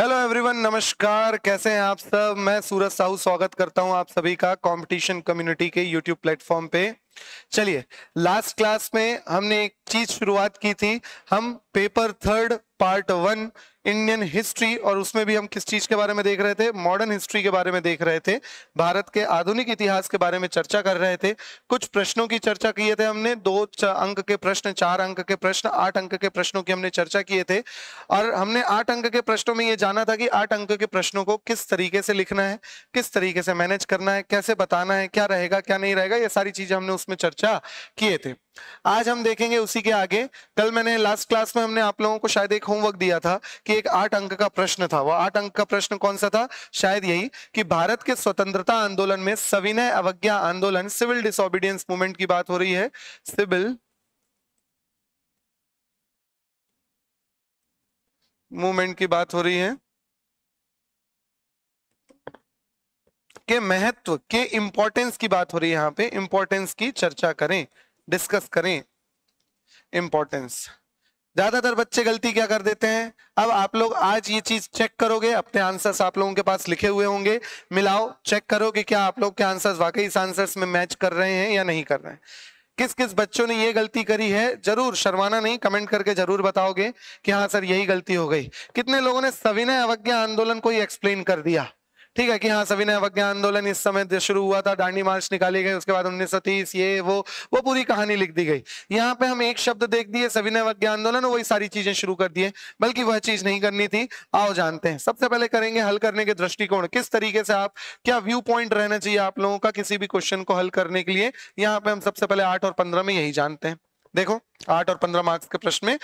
hello everyone नमस्कार कैसे हैं आप सब मैं सूरज साहू स्वागत करता हूं आप सभी का कंपटीशन कम्युनिटी के यूट्यूब प्लेटफॉर्म पे चलिए लास्ट क्लास में हमने एक चीज शुरुआत की थी हम paper third part one Indian history और उसमें भी हम किस चीज के बारे में देख रहे थे मॉडर्न हिस्ट्री के बारे में देख रहे थे भारत के आधुनिक इतिहास के बारे में चर्चा कर रहे थे कुछ प्रश्नों की चर्चा किए थे हमने दो अंक के प्रश्न चार अंक के प्रश्न आठ अंक के प्रश्नों की हमने चर्चा किए थे और हमने आठ अंक के प्रश्नों में ये जाना था कि आठ अंक के प्रश्नों को किस तरीके से लिखना है किस तरीके से मैनेज करना है कैसे बताना है क्या रहेगा क्या नहीं रहेगा ये सारी चीजें हमने उसमें चर्चा किए थे आज हम देखेंगे उसी के आगे कल मैंने लास्ट क्लास में हमने आप लोगों को शायद एक होमवर्क दिया था कि एक आठ अंक का प्रश्न था वह आठ अंक का प्रश्न कौन सा था शायद यही कि भारत के स्वतंत्रता आंदोलन में सविनय अवज्ञा आंदोलन सिविल डिसोबीडियंस मूवमेंट की बात हो रही है सिविल मूवमेंट की बात हो रही है के महत्व के इंपॉर्टेंस की बात हो रही है यहां पे इंपॉर्टेंस की चर्चा करें डिस्कस करें इंपॉर्टेंस ज्यादातर बच्चे गलती क्या कर देते हैं अब आप लोग आज ये चीज चेक करोगे अपने आंसर्स आप लोगों के पास लिखे हुए होंगे मिलाओ चेक करो कि क्या आप लोग के आंसर्स वाकई इस आंसर्स में मैच कर रहे हैं या नहीं कर रहे हैं किस किस बच्चों ने ये गलती करी है जरूर शर्माना नहीं कमेंट करके जरूर बताओगे कि हाँ सर यही गलती हो गई कितने लोगों ने सविनय अवज्ञा आंदोलन को ही एक्सप्लेन कर दिया ठीक है कि हाँ सविनय अवज्ञा आंदोलन इस समय शुरू हुआ था डांडी मार्च निकाली गई उसके बाद 1930 ये वो वो पूरी कहानी लिख दी गई यहाँ पे हम एक शब्द देख दिए सविनय अवज्ञा आंदोलन वही सारी चीजें शुरू कर दिए बल्कि वह चीज नहीं करनी थी आओ जानते हैं सबसे पहले करेंगे हल करने के दृष्टिकोण किस तरीके से आप क्या व्यू पॉइंट रहना चाहिए आप लोगों का किसी भी क्वेश्चन को हल करने के लिए यहाँ पे हम सबसे पहले आठ और पंद्रह में यही जानते हैं देखो आठ और पंद्रह मार्क्स के प्रश्न में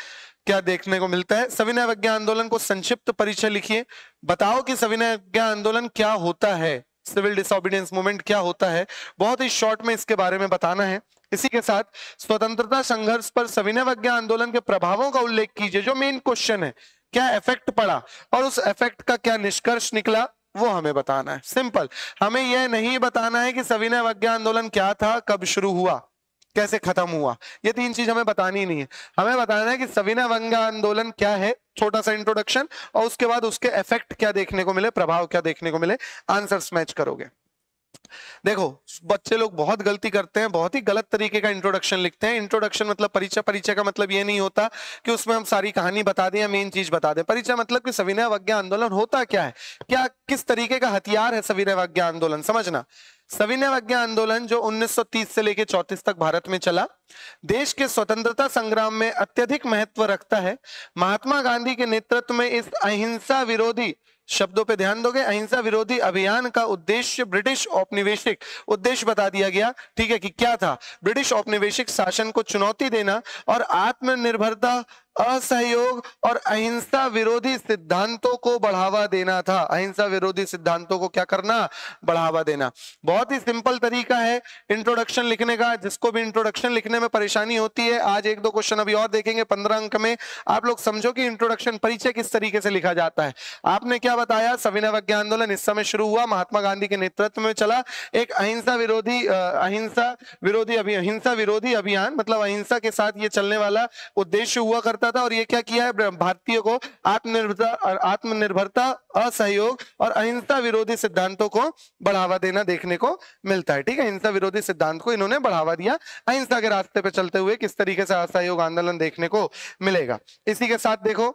क्या देखने को मिलता है सविनय अवज्ञा आंदोलन को संक्षिप्त परिचय लिखिए बताओ कि सविनय अवज्ञा आंदोलन क्या होता है सिविल डिसऑबिडियंस मूवमेंट क्या होता है बहुत ही शॉर्ट में इसके बारे में बताना है इसी के साथ स्वतंत्रता संघर्ष पर सविनय अवज्ञा आंदोलन के प्रभावों का उल्लेख कीजिए जो मेन क्वेश्चन है क्या इफेक्ट पड़ा और उस इफेक्ट का क्या निष्कर्ष निकला वो हमें बताना है सिंपल हमें यह नहीं बताना है कि सविनय अवज्ञा आंदोलन क्या था कब शुरू हुआ कैसे खत्म हुआ ये तीन चीज हमें बतानी नहीं है हमें बताना है कि सविना वंगा आंदोलन क्या है छोटा सा इंट्रोडक्शन और उसके बाद उसके इफेक्ट क्या देखने को मिले प्रभाव क्या देखने को मिले आंसर्स मैच करोगे देखो बच्चे लोग बहुत गलती करते हैं बहुत ही गलत तरीके का इंट्रोडक्शन लिखते हैं इंट्रोडक्शन मतलब परिचय परिचय का मतलब ये नहीं होता कि उसमें हम सारी कहानी बता दें या मेन चीज बता दें परिचय मतलब कि सविनय आंदोलन होता क्या है क्या किस तरीके का हथियार है सविनय आंदोलन समझना सविनय अज्ञा आंदोलन जो 1930 से लेकर चौतीस तक भारत में चला देश के स्वतंत्रता संग्राम में अत्यधिक महत्व रखता है महात्मा गांधी के नेतृत्व में इस अहिंसा विरोधी शब्दों पे ध्यान दोगे अहिंसा विरोधी अभियान का उद्देश्य ब्रिटिश औपनिवेशिक उद्देश्य बता दिया गया ठीक है कि क्या था ब्रिटिश औपनिवेशिक शासन को चुनौती देना और आत्मनिर्भरता असहयोग और अहिंसा विरोधी सिद्धांतों को बढ़ावा देना था अहिंसा विरोधी सिद्धांतों को क्या करना बढ़ावा देना बहुत ही सिंपल तरीका है इंट्रोडक्शन लिखने का जिसको भी इंट्रोडक्शन लिखने में परेशानी होती है आज एक दो क्वेश्चन अभी और देखेंगे पंद्रह अंक में आप लोग समझो कि इंट्रोडक्शन परिचय किस तरीके से लिखा जाता है आपने क्या बताया सविनय अज्ञा आंदोलन इस समय शुरू हुआ महात्मा गांधी के नेतृत्व में चला एक अहिंसा विरोधी अहिंसा विरोधी अभियान अहिंसा विरोधी अभियान मतलब अहिंसा के साथ ये चलने वाला उद्देश्य हुआ करता करता था और ये क्या किया है भारतीय को आत्मनिर्भरता आत्मनिर्भरता असहयोग और अहिंसा विरोधी सिद्धांतों को बढ़ावा देना देखने को मिलता है ठीक है अहिंसा विरोधी सिद्धांत को इन्होंने बढ़ावा दिया अहिंसा के रास्ते पे चलते हुए किस तरीके से असहयोग आंदोलन देखने को मिलेगा इसी के साथ देखो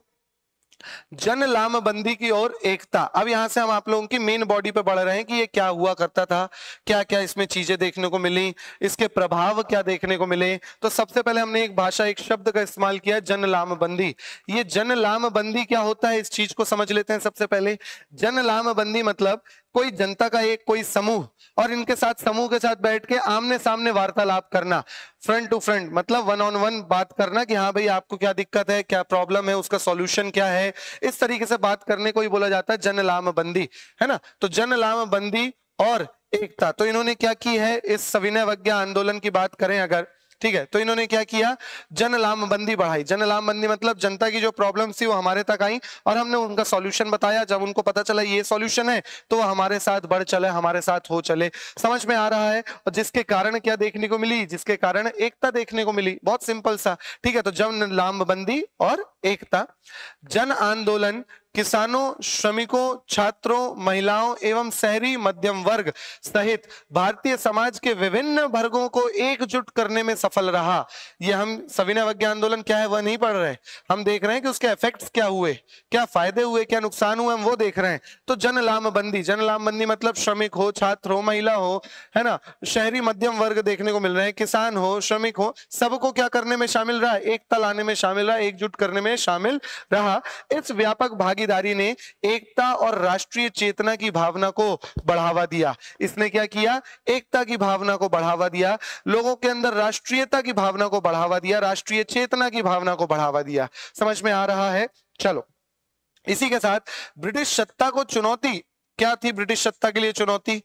जन लामबंदी की ओर एकता अब यहां से हम आप लोगों की मेन बॉडी पे बढ़ रहे हैं कि ये क्या हुआ करता था क्या क्या इसमें चीजें देखने को मिली इसके प्रभाव क्या देखने को मिले तो सबसे पहले हमने एक भाषा एक शब्द का इस्तेमाल किया जन लामबंदी ये जन लामबंदी क्या होता है इस चीज को समझ लेते हैं सबसे पहले जन लामबंदी मतलब कोई जनता का एक कोई समूह और इनके साथ समूह के साथ बैठ के आमने सामने वार्तालाप करना फ्रंट टू फ्रंट मतलब वन ऑन वन बात करना कि हाँ भाई आपको क्या दिक्कत है क्या प्रॉब्लम है उसका सॉल्यूशन क्या है इस तरीके से बात करने को ही बोला जाता है जन लामबंदी है ना तो जन लामबंदी और एकता तो इन्होंने क्या की है इस सविनय वज्ञा आंदोलन की बात करें अगर ठीक है तो इन्होंने क्या किया जन लामबंदी बढ़ाई जन लामबंदी मतलब जनता की जो प्रॉब्लम थी वो हमारे तक आई और हमने उनका सोल्यूशन बताया जब उनको पता चला ये सोल्यूशन है तो वो हमारे साथ बढ़ चले हमारे साथ हो चले समझ में आ रहा है और जिसके कारण क्या देखने को मिली जिसके कारण एकता देखने को मिली बहुत सिंपल सा ठीक है तो जन लामबंदी और एकता जन आंदोलन किसानों श्रमिकों छात्रों महिलाओं एवं शहरी मध्यम वर्ग सहित भारतीय समाज के विभिन्न वर्गों को एकजुट करने में सफल रहा यह हम सविनय अवज्ञा आंदोलन क्या है वह नहीं पढ़ रहे हम देख रहे हैं कि उसके इफेक्ट्स क्या हुए क्या फायदे हुए क्या नुकसान हुए हम वो देख रहे हैं तो जन लामबंदी जन लामबंदी मतलब श्रमिक हो छात्र हो महिला हो है ना शहरी मध्यम वर्ग देखने को मिल रहे हैं किसान हो श्रमिक हो सबको क्या करने में शामिल रहा एकता लाने में शामिल रहा एकजुट करने में शामिल रहा इस व्यापक भाग भागीदारी ने एकता और राष्ट्रीय चेतना की भावना को बढ़ावा दिया इसने क्या किया एकता की भावना को बढ़ावा दिया लोगों के अंदर राष्ट्रीयता की भावना को बढ़ावा दिया राष्ट्रीय चेतना की भावना को बढ़ावा दिया समझ में आ रहा है चलो इसी के साथ ब्रिटिश सत्ता को चुनौती क्या थी ब्रिटिश सत्ता के लिए चुनौती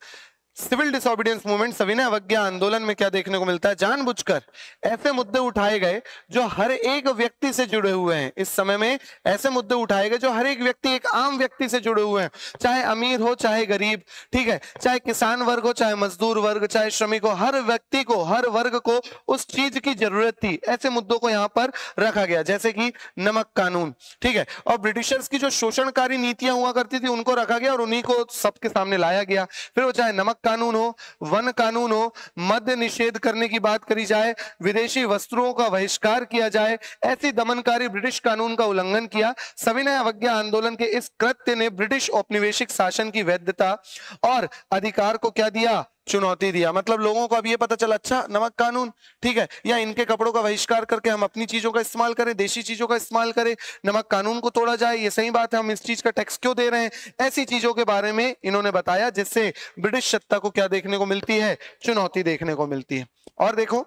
सिविल डिसोबीडियंस मूवमेंट सविनय अवज्ञा आंदोलन में क्या देखने को मिलता है जानबूझकर ऐसे मुद्दे उठाए गए जो हर एक व्यक्ति से जुड़े हुए हैं इस समय में ऐसे मुद्दे उठाए गए जो हर एक व्यक्ति एक आम व्यक्ति से जुड़े हुए हैं चाहे अमीर हो चाहे गरीब ठीक है चाहे किसान वर्ग हो चाहे मजदूर वर्ग चाहे श्रमिक हो हर व्यक्ति को हर वर्ग को उस चीज की जरूरत थी ऐसे मुद्दों को यहाँ पर रखा गया जैसे कि नमक कानून ठीक है और ब्रिटिशर्स की जो शोषणकारी नीतियां हुआ करती थी उनको रखा गया और उन्हीं को सबके सामने लाया गया फिर वो चाहे नमक कानून हो वन कानून हो मद्य निषेध करने की बात करी जाए विदेशी वस्त्रों का बहिष्कार किया जाए ऐसी दमनकारी ब्रिटिश कानून का उल्लंघन किया सविनय अवज्ञा आंदोलन के इस कृत्य ने ब्रिटिश औपनिवेशिक शासन की वैधता और अधिकार को क्या दिया चुनौती दिया मतलब लोगों को अब ये पता चला अच्छा नमक कानून ठीक है या इनके कपड़ों का बहिष्कार करके हम अपनी चीजों का इस्तेमाल करें देशी चीजों का इस्तेमाल करें नमक कानून को तोड़ा जाए ये सही बात है हम इस चीज का टैक्स क्यों दे रहे हैं ऐसी चीजों के बारे में इन्होंने बताया जिससे ब्रिटिश सत्ता को क्या देखने को मिलती है चुनौती देखने को मिलती है और देखो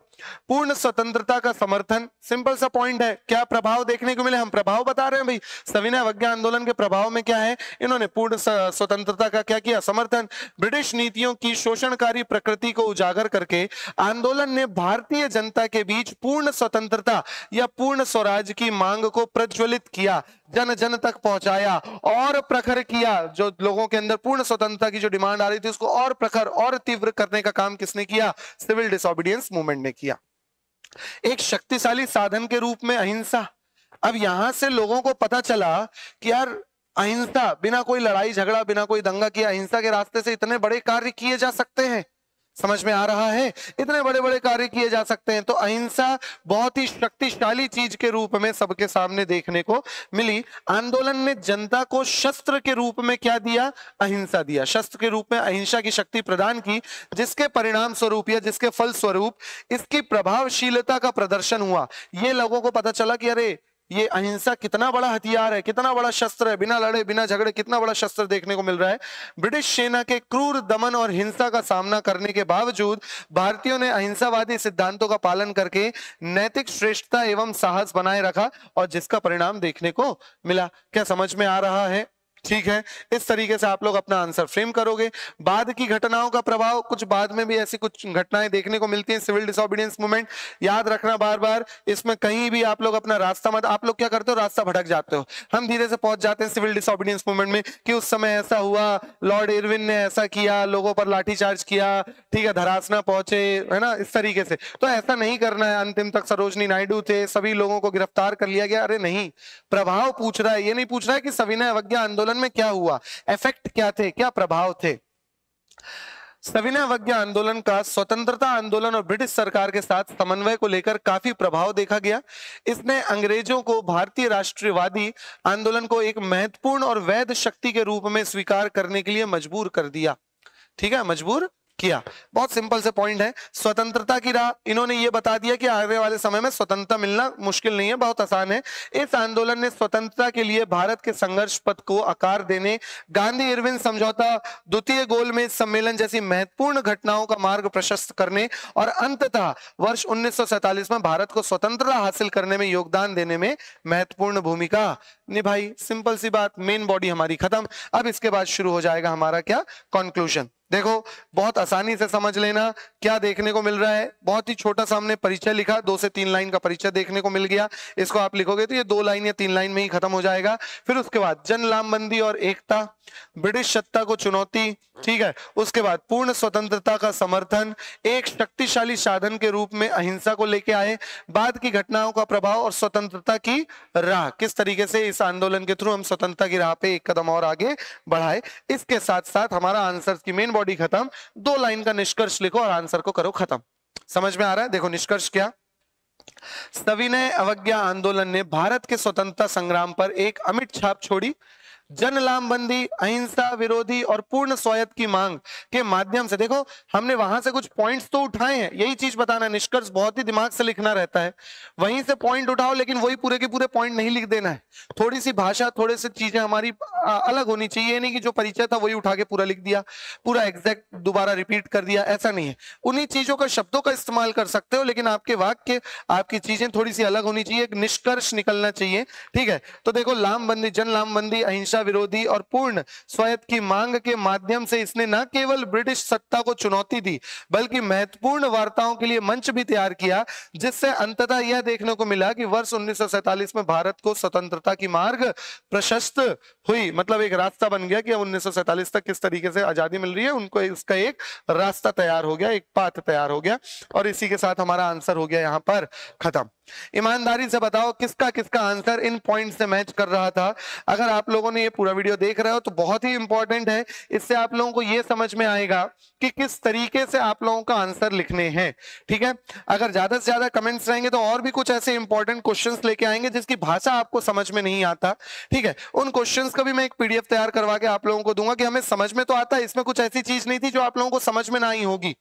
पूर्ण स्वतंत्रता का समर्थन सिंपल सा पॉइंट है क्या प्रभाव देखने को मिले हम प्रभाव बता रहे हैं भाई सविनय अवज्ञा आंदोलन के प्रभाव में क्या है इन्होंने पूर्ण स्वतंत्रता का क्या किया समर्थन ब्रिटिश नीतियों की शोषण का क्रांतिकारी प्रकृति को उजागर करके आंदोलन ने भारतीय जनता के बीच पूर्ण स्वतंत्रता या पूर्ण स्वराज की मांग को प्रज्वलित किया जन जन तक पहुंचाया और प्रखर किया जो लोगों के अंदर पूर्ण स्वतंत्रता की जो डिमांड आ रही थी उसको और प्रखर और तीव्र करने का काम किसने किया सिविल डिसऑबीडियंस मूवमेंट ने किया एक शक्तिशाली साधन के रूप में अहिंसा अब यहां से लोगों को पता चला कि यार अहिंसा बिना कोई लड़ाई झगड़ा बिना कोई दंगा किया अहिंसा के रास्ते से इतने बड़े कार्य किए जा सकते हैं समझ में आ रहा है इतने बड़े बड़े कार्य किए जा सकते हैं तो अहिंसा बहुत ही शक्तिशाली चीज के रूप में सबके सामने देखने को मिली आंदोलन ने जनता को शस्त्र के रूप में क्या दिया अहिंसा दिया शस्त्र के रूप में अहिंसा की शक्ति प्रदान की जिसके परिणाम स्वरूप या जिसके फल स्वरूप इसकी प्रभावशीलता का प्रदर्शन हुआ ये लोगों को पता चला कि अरे ये अहिंसा कितना बड़ा हथियार है कितना बड़ा शस्त्र है बिना लड़े बिना झगड़े कितना बड़ा शस्त्र देखने को मिल रहा है ब्रिटिश सेना के क्रूर दमन और हिंसा का सामना करने के बावजूद भारतीयों ने अहिंसावादी सिद्धांतों का पालन करके नैतिक श्रेष्ठता एवं साहस बनाए रखा और जिसका परिणाम देखने को मिला क्या समझ में आ रहा है ठीक है इस तरीके से आप लोग अपना आंसर फ्रेम करोगे बाद की घटनाओं का प्रभाव कुछ बाद में भी ऐसी कुछ घटनाएं देखने को मिलती हैं सिविल डिसोबीडियंस मूवमेंट याद रखना बार बार इसमें कहीं भी आप लोग अपना रास्ता मत आप लोग क्या करते हो रास्ता भटक जाते हो हम धीरे से पहुंच जाते हैं सिविल डिसोबिडियंस मूवमेंट में कि उस समय ऐसा हुआ लॉर्ड इरविन ने ऐसा किया लोगों पर लाठीचार्ज किया ठीक है धरासना पहुंचे है ना इस तरीके से तो ऐसा नहीं करना है अंतिम तक सरोजनी नायडू थे सभी लोगों को गिरफ्तार कर लिया गया अरे नहीं प्रभाव पूछ रहा है ये नहीं पूछ रहा है कि सविनय अवज्ञा आंदोलन आंदोलन में क्या हुआ इफेक्ट क्या थे क्या प्रभाव थे सविनय आंदोलन का स्वतंत्रता आंदोलन और ब्रिटिश सरकार के साथ समन्वय को लेकर काफी प्रभाव देखा गया इसने अंग्रेजों को भारतीय राष्ट्रवादी आंदोलन को एक महत्वपूर्ण और वैध शक्ति के रूप में स्वीकार करने के लिए मजबूर कर दिया ठीक है मजबूर किया बहुत सिंपल से पॉइंट है स्वतंत्रता की राह इन्होंने ये बता दिया कि आने वाले समय में स्वतंत्रता मिलना मुश्किल नहीं है बहुत आसान है इस आंदोलन ने स्वतंत्रता के लिए भारत के संघर्ष पथ को आकार देने गांधी इरविन समझौता द्वितीय गोल में सम्मेलन जैसी महत्वपूर्ण घटनाओं का मार्ग प्रशस्त करने और अंततः वर्ष उन्नीस में भारत को स्वतंत्रता हासिल करने में योगदान देने में महत्वपूर्ण भूमिका निभाई सिंपल सी बात मेन बॉडी हमारी खत्म अब इसके बाद शुरू हो जाएगा हमारा क्या कॉन्क्लूजन देखो बहुत आसानी से समझ लेना क्या देखने को मिल रहा है बहुत ही छोटा सामने परिचय लिखा दो से तीन लाइन का परिचय देखने को मिल गया इसको आप लिखोगे तो ये दो लाइन या तीन लाइन में ही खत्म हो जाएगा फिर उसके बाद जन लामबंदी और एकता ब्रिटिश सत्ता को चुनौती ठीक है उसके बाद पूर्ण स्वतंत्रता का समर्थन एक शक्तिशाली साधन के रूप में अहिंसा को लेके आए बाद की घटनाओं का प्रभाव और स्वतंत्रता की राह किस तरीके से इस आंदोलन के थ्रू हम स्वतंत्रता की राह पे एक कदम और आगे बढ़ाए इसके साथ साथ हमारा आंसर की मेन बॉडी खत्म दो लाइन का निष्कर्ष लिखो और आंसर को करो खत्म समझ में आ रहा है देखो निष्कर्ष क्या सविनय अवज्ञा आंदोलन ने भारत के स्वतंत्रता संग्राम पर एक अमिट छाप छोड़ी जन लामबंदी अहिंसा विरोधी और पूर्ण स्वायत्त की मांग के माध्यम से देखो हमने वहां से कुछ पॉइंट्स तो उठाए हैं यही चीज बताना निष्कर्ष बहुत ही दिमाग से लिखना रहता है वहीं से पॉइंट उठाओ लेकिन वही पूरे के पूरे पॉइंट नहीं लिख देना है थोड़ी सी भाषा थोड़ी सी चीजें हमारी अलग होनी चाहिए नहीं कि जो परिचय था वही उठा के पूरा लिख दिया पूरा एग्जैक्ट दोबारा रिपीट कर दिया ऐसा नहीं है उन्हीं चीजों का शब्दों का इस्तेमाल कर सकते हो लेकिन आपके वाक्य आपकी चीजें थोड़ी सी अलग होनी चाहिए निष्कर्ष निकलना चाहिए ठीक है तो देखो लामबंदी जन लामबंदी अहिंसा भाषा विरोधी और पूर्ण स्वायत्त की मांग के माध्यम से इसने न केवल ब्रिटिश सत्ता को चुनौती दी बल्कि महत्वपूर्ण वार्ताओं के लिए मंच भी तैयार किया जिससे अंततः यह देखने को मिला कि वर्ष उन्नीस में भारत को स्वतंत्रता की मार्ग प्रशस्त हुई मतलब एक रास्ता बन गया कि अब उन्नीस तक किस तरीके से आजादी मिल रही है उनको इसका एक रास्ता तैयार हो गया एक पाथ तैयार हो गया और इसी के साथ हमारा आंसर हो गया यहाँ पर खत्म ईमानदारी से बताओ किसका किसका आंसर इन पॉइंट से मैच कर रहा था अगर आप लोगों ने ये पूरा वीडियो देख रहे हो तो बहुत ही इंपॉर्टेंट है इससे आप लोगों को ये समझ में आएगा कि किस तरीके से आप लोगों का आंसर लिखने हैं ठीक है अगर ज्यादा से ज्यादा कमेंट्स रहेंगे तो और भी कुछ ऐसे इंपॉर्टेंट क्वेश्चन लेके आएंगे जिसकी भाषा आपको समझ में नहीं आता ठीक है उन क्वेश्चन का भी मैं एक पीडीएफ तैयार करवा के आप लोगों को दूंगा कि हमें समझ में तो आता है इसमें कुछ ऐसी चीज नहीं थी जो आप लोगों को समझ में ना आई होगी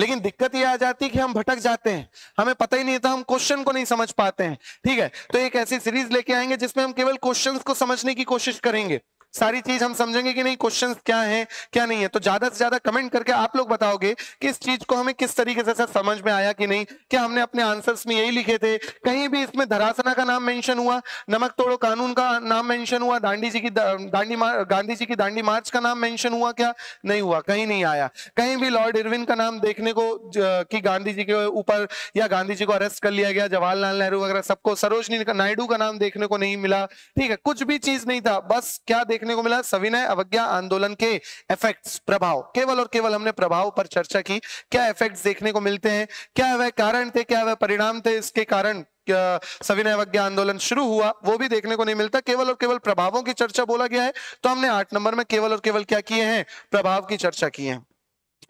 लेकिन दिक्कत ये आ जाती है कि हम भटक जाते हैं हमें पता ही नहीं था हम क्वेश्चन को नहीं समझ पाते हैं ठीक है तो एक ऐसी सीरीज लेके आएंगे जिसमें हम केवल क्वेश्चंस को समझने की कोशिश करेंगे सारी चीज हम समझेंगे कि नहीं क्वेश्चंस क्या है क्या नहीं है तो ज्यादा से ज्यादा कमेंट करके आप लोग बताओगे कि इस चीज को हमें किस तरीके से समझ में आया कि नहीं क्या हमने अपने आंसर्स में यही लिखे थे कहीं भी इसमें धरासना का नाम मेंशन हुआ नमक तोड़ो कानून का नाम मेंशन हुआ दांडी जी की दांडी गांधी जी की दांडी मार्च का नाम मेंशन हुआ क्या नहीं हुआ कहीं नहीं आया कहीं भी लॉर्ड इरविन का नाम देखने को कि गांधी जी के ऊपर या गांधी जी को अरेस्ट कर लिया गया जवाहरलाल नेहरू वगैरह सबको सरोजनी नायडू का नाम देखने को नहीं मिला ठीक है कुछ भी चीज नहीं था बस क्या देख देखने को मिला सविनय अवज्ञा आंदोलन के इफेक्ट्स प्रभाव केवल और केवल हमने प्रभाव पर चर्चा की क्या इफेक्ट्स देखने को मिलते हैं क्या वह कारण थे क्या वह परिणाम थे इसके कारण सविनय अवज्ञा आंदोलन शुरू हुआ वो भी देखने को नहीं मिलता केवल और केवल प्रभावों की चर्चा बोला गया है तो हमने आठ नंबर में केवल और केवल क्या किए हैं प्रभाव की चर्चा की है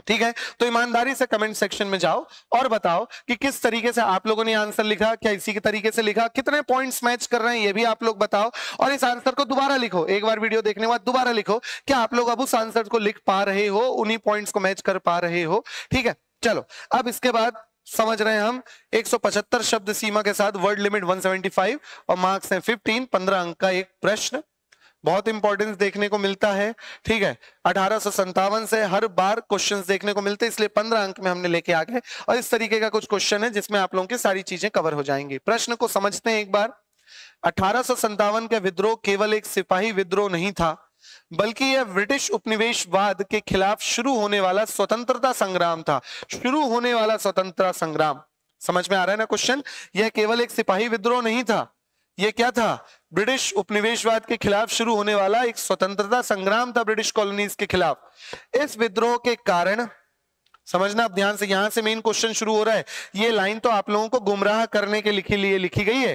ठीक है तो ईमानदारी से कमेंट सेक्शन में जाओ और बताओ कि किस तरीके से आप लोगों ने आंसर लिखा क्या इसी के तरीके से लिखा कितने पॉइंट्स मैच कर रहे हैं ये भी आप लोग बताओ और इस आंसर को दोबारा लिखो एक बार वीडियो देखने के बाद दोबारा लिखो क्या आप लोग अब उस आंसर को लिख पा रहे हो उन्हीं पॉइंट्स को मैच कर पा रहे हो ठीक है चलो अब इसके बाद समझ रहे हैं हम 175 शब्द सीमा के साथ वर्ड लिमिट 175 और मार्क्स हैं 15 15 अंक का एक प्रश्न बहुत इंपॉर्टेंस देखने को मिलता है ठीक है अठारह से हर बार क्वेश्चन देखने को मिलते हैं इसलिए पंद्रह अंक में हमने लेके आ गए और इस तरीके का कुछ क्वेश्चन है जिसमें आप लोगों की सारी चीजें कवर हो जाएंगी प्रश्न को समझते हैं एक बार अठारह का विद्रोह केवल एक सिपाही विद्रोह नहीं था बल्कि यह ब्रिटिश उपनिवेशवाद के खिलाफ शुरू होने वाला स्वतंत्रता संग्राम था शुरू होने वाला स्वतंत्रता संग्राम समझ में आ रहा है ना क्वेश्चन यह केवल एक सिपाही विद्रोह नहीं था ये क्या था ब्रिटिश उपनिवेशवाद के खिलाफ शुरू होने वाला एक स्वतंत्रता संग्राम था ब्रिटिश कॉलोनीज के खिलाफ इस विद्रोह के कारण समझना आप ध्यान से यहां से मेन क्वेश्चन शुरू हो रहा है ये लाइन तो आप लोगों को गुमराह करने के लिखी लिए लिखी गई है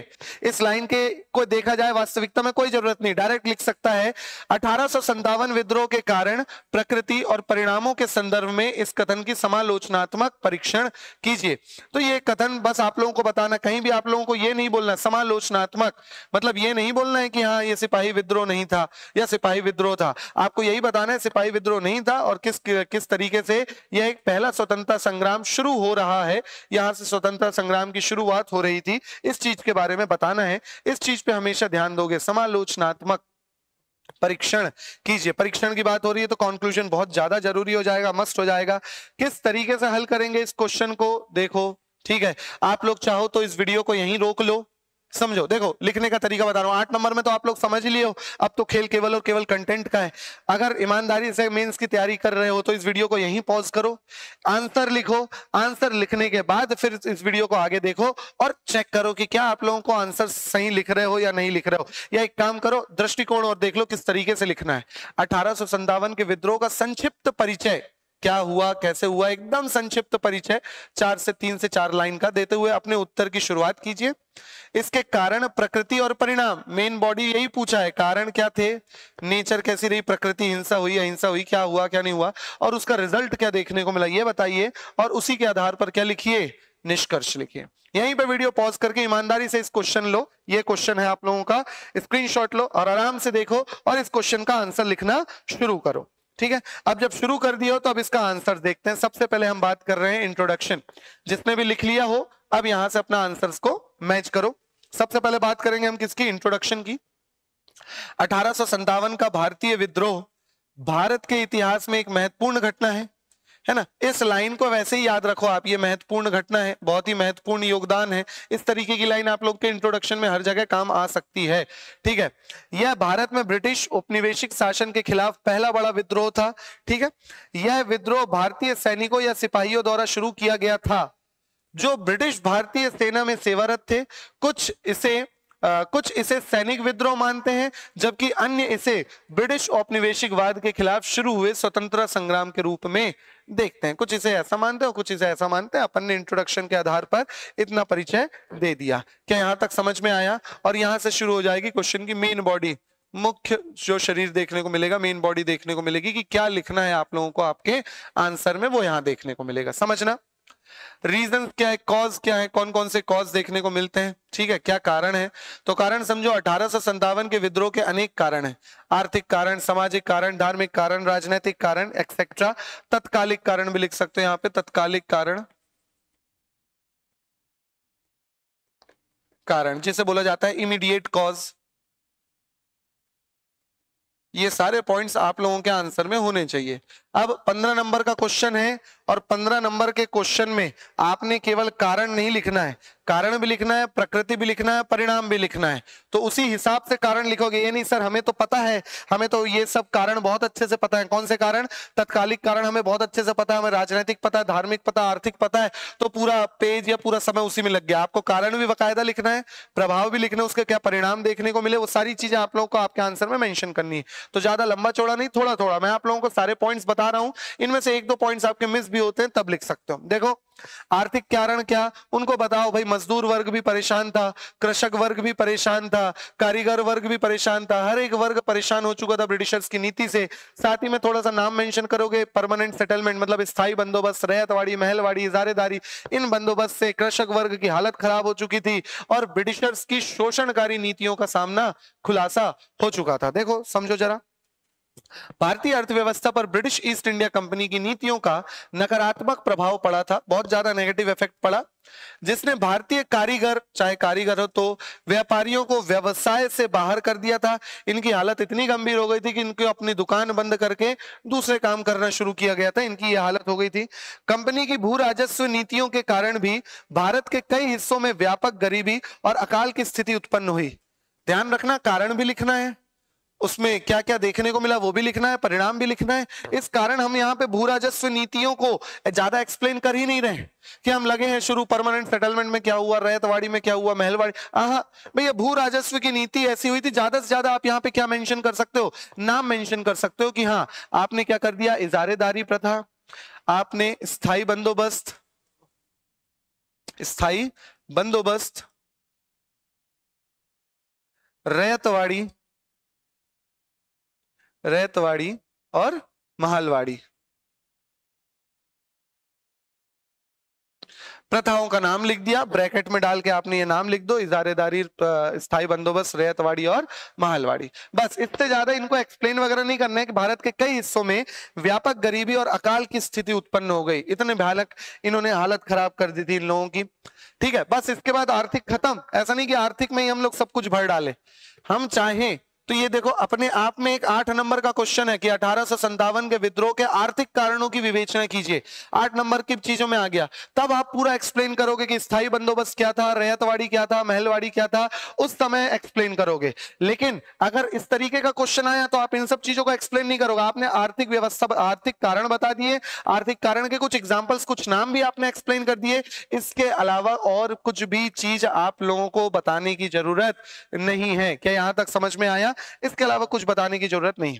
इस लाइन के को देखा जाए वास्तविकता में कोई जरूरत नहीं डायरेक्ट लिख सकता है अठारह विद्रोह के कारण प्रकृति और परिणामों के संदर्भ में इस कथन की समालोचनात्मक परीक्षण कीजिए तो ये कथन बस आप लोगों को बताना कहीं भी आप लोगों को ये नहीं बोलना समालोचनात्मक मतलब ये नहीं बोलना है कि हाँ ये सिपाही विद्रोह नहीं था या सिपाही विद्रोह था आपको यही बताना है सिपाही विद्रोह नहीं था और किस किस तरीके से यह एक पहला पहला स्वतंत्रता संग्राम शुरू हो रहा है यहां से स्वतंत्रता संग्राम की शुरुआत हो रही थी इस चीज के बारे में बताना है इस चीज पे हमेशा ध्यान दोगे समालोचनात्मक परीक्षण कीजिए परीक्षण की बात हो रही है तो कॉन्क्लूजन बहुत ज्यादा जरूरी हो जाएगा मस्ट हो जाएगा किस तरीके से हल करेंगे इस क्वेश्चन को देखो ठीक है आप लोग चाहो तो इस वीडियो को यहीं रोक लो समझो देखो लिखने का तरीका बता रहा हूँ आठ नंबर में तो आप लोग समझ लियो लिए हो अब तो खेल केवल और केवल कंटेंट का है अगर ईमानदारी से मेंस की तैयारी कर रहे हो तो इस वीडियो को यहीं पॉज करो आंसर लिखो आंसर लिखने के बाद फिर इस वीडियो को आगे देखो और चेक करो कि क्या आप लोगों को आंसर सही लिख रहे हो या नहीं लिख रहे हो या एक काम करो दृष्टिकोण और देख लो किस तरीके से लिखना है अठारह के विद्रोह का संक्षिप्त परिचय क्या हुआ कैसे हुआ एकदम संक्षिप्त परिचय चार से तीन से चार लाइन का देते हुए अपने उत्तर की शुरुआत कीजिए इसके कारण प्रकृति और परिणाम मेन बॉडी यही पूछा है कारण क्या थे नेचर कैसी रही प्रकृति हिंसा हुई अहिंसा हुई क्या हुआ क्या नहीं हुआ और उसका रिजल्ट क्या देखने को मिला ये बताइए और उसी के आधार पर क्या लिखिए निष्कर्ष लिखिए यहीं पे वीडियो पॉज करके ईमानदारी से इस क्वेश्चन लो ये क्वेश्चन है आप लोगों का स्क्रीनशॉट लो और आराम से देखो और इस क्वेश्चन का आंसर लिखना शुरू करो ठीक है अब जब शुरू कर दिया हो तो अब इसका आंसर देखते हैं सबसे पहले हम बात कर रहे हैं इंट्रोडक्शन जिसने भी लिख लिया हो अब यहां से अपना आंसर को मैच करो सबसे पहले बात करेंगे हम किसकी इंट्रोडक्शन की अठारह का भारतीय विद्रोह भारत के इतिहास में एक महत्वपूर्ण घटना है है ना इस लाइन को वैसे ही याद रखो आप ये महत्वपूर्ण घटना है बहुत ही महत्वपूर्ण योगदान है इस तरीके की लाइन आप लोग के इंट्रोडक्शन में हर जगह काम आ सकती है ठीक है यह भारत में ब्रिटिश उपनिवेशिक शासन के खिलाफ पहला बड़ा विद्रोह था ठीक है यह विद्रोह भारतीय सैनिकों या सिपाहियों द्वारा शुरू किया गया था जो ब्रिटिश भारतीय सेना में सेवारत थे कुछ इसे आ, कुछ इसे सैनिक विद्रोह मानते हैं जबकि अन्य इसे ब्रिटिश औपनिवेशिकवाद के खिलाफ शुरू हुए स्वतंत्रता संग्राम के रूप में देखते हैं कुछ इसे ऐसा मानते हैं और कुछ इसे ऐसा मानते हैं अपन ने इंट्रोडक्शन के आधार पर इतना परिचय दे दिया क्या यहां तक समझ में आया और यहां से शुरू हो जाएगी क्वेश्चन की मेन बॉडी मुख्य जो शरीर देखने को मिलेगा मेन बॉडी देखने को मिलेगी कि क्या लिखना है आप लोगों को आपके आंसर में वो यहां देखने को मिलेगा समझना रीजन क्या है कॉज क्या है कौन कौन से कॉज देखने को मिलते हैं ठीक है क्या कारण है तो कारण समझो अठारह के विद्रोह के अनेक कारण है आर्थिक कारण सामाजिक कारण धार्मिक कारण राजनैतिक कारण एक्सेट्रा तत्कालिक कारण भी लिख सकते हो यहाँ पे तत्कालिक कारण कारण जिसे बोला जाता है इमीडिएट कॉज ये सारे पॉइंट्स आप लोगों के आंसर में होने चाहिए अब पंद्रह नंबर का क्वेश्चन है और पंद्रह नंबर के क्वेश्चन में आपने केवल कारण नहीं लिखना है कारण भी लिखना है प्रकृति भी लिखना है परिणाम भी लिखना है तो उसी हिसाब से कारण लिखोगे ये नहीं सर हमें तो पता है हमें तो ये सब कारण बहुत अच्छे से पता है कौन से कारण तत्कालिक कारण हमें बहुत अच्छे से पता है हमें राजनीतिक पता है धार्मिक पता आर्थिक पता है तो पूरा पेज या पूरा समय उसी में लग गया आपको कारण भी बाकायदा लिखना है प्रभाव भी लिखना है उसके क्या परिणाम देखने को मिले वो सारी चीजें आप लोगों को आपके आंसर में मैंशन करनी है तो ज्यादा लंबा चौड़ा नहीं थोड़ा थोड़ा मैं आप लोगों को सारे पॉइंट्स बता समझा रहा हूं इनमें से एक दो पॉइंट्स आपके मिस भी होते हैं तब लिख सकते हो देखो आर्थिक कारण क्या उनको बताओ भाई मजदूर वर्ग भी परेशान था कृषक वर्ग भी परेशान था कारीगर वर्ग भी परेशान था हर एक वर्ग परेशान हो चुका था ब्रिटिशर्स की नीति से साथ ही में थोड़ा सा नाम मेंशन करोगे परमानेंट सेटलमेंट मतलब स्थायी बंदोबस्त रहतवाड़ी महलवाड़ी इजारेदारी इन बंदोबस्त से कृषक वर्ग की हालत खराब हो चुकी थी और ब्रिटिशर्स की शोषणकारी नीतियों का सामना खुलासा हो चुका था देखो समझो जरा भारतीय अर्थव्यवस्था पर ब्रिटिश ईस्ट इंडिया कंपनी की नीतियों का नकारात्मक प्रभाव पड़ा था बहुत ज्यादा नेगेटिव इफेक्ट पड़ा जिसने भारतीय कारीगर चाहे कारीगर हो तो व्यापारियों को व्यवसाय से बाहर कर दिया था इनकी हालत इतनी गंभीर हो गई थी कि इनको अपनी दुकान बंद करके दूसरे काम करना शुरू किया गया था इनकी यह हालत हो गई थी कंपनी की भू राजस्व नीतियों के कारण भी भारत के कई हिस्सों में व्यापक गरीबी और अकाल की स्थिति उत्पन्न हुई ध्यान रखना कारण भी लिखना है उसमें क्या क्या देखने को मिला वो भी लिखना है परिणाम भी लिखना है इस कारण हम यहाँ पे भू राजस्व नीतियों को ज्यादा एक्सप्लेन कर ही नहीं रहे कि हम लगे हैं शुरू परमानेंट सेटलमेंट में क्या हुआ रैतवाड़ी में क्या हुआ महलवाड़ी हाँ भैया भू राजस्व की नीति ऐसी हुई थी ज्यादा से ज्यादा आप यहाँ पे क्या मेंशन कर सकते हो नाम मेंशन कर सकते हो कि हाँ आपने क्या कर दिया इजारेदारी प्रथा आपने स्थायी बंदोबस्त स्थायी बंदोबस्त रैतवाड़ी रैतवाड़ी और महलवाड़ी प्रथाओं का नाम लिख दिया ब्रैकेट में डाल के आपने ये नाम लिख दो इजारेदारी स्थायी बंदोबस्त रेतवाड़ी और महलवाड़ी बस इतने ज्यादा इनको एक्सप्लेन वगैरह नहीं करना है कि भारत के कई हिस्सों में व्यापक गरीबी और अकाल की स्थिति उत्पन्न हो गई इतने भयानक इन्होंने हालत खराब कर दी थी इन लोगों की ठीक है बस इसके बाद आर्थिक खत्म ऐसा नहीं कि आर्थिक में ही हम लोग सब कुछ भर डाले हम चाहें तो ये देखो अपने आप में एक आठ नंबर का क्वेश्चन है कि अठारह संतावन के विद्रोह के आर्थिक कारणों की विवेचना कीजिए आठ नंबर की चीजों में आ गया तब आप पूरा एक्सप्लेन करोगे कि स्थायी बंदोबस्त क्या था रैयतवाड़ी क्या था महलवाड़ी क्या था उस समय एक्सप्लेन करोगे लेकिन अगर इस तरीके का क्वेश्चन आया तो आप इन सब चीजों को एक्सप्लेन नहीं करोगे आपने आर्थिक व्यवस्था आर्थिक कारण बता दिए आर्थिक कारण के कुछ एग्जाम्पल्स कुछ नाम भी आपने एक्सप्लेन कर दिए इसके अलावा और कुछ भी चीज आप लोगों को बताने की जरूरत नहीं है क्या यहां तक समझ में आया इसके अलावा कुछ बताने की जरूरत नहीं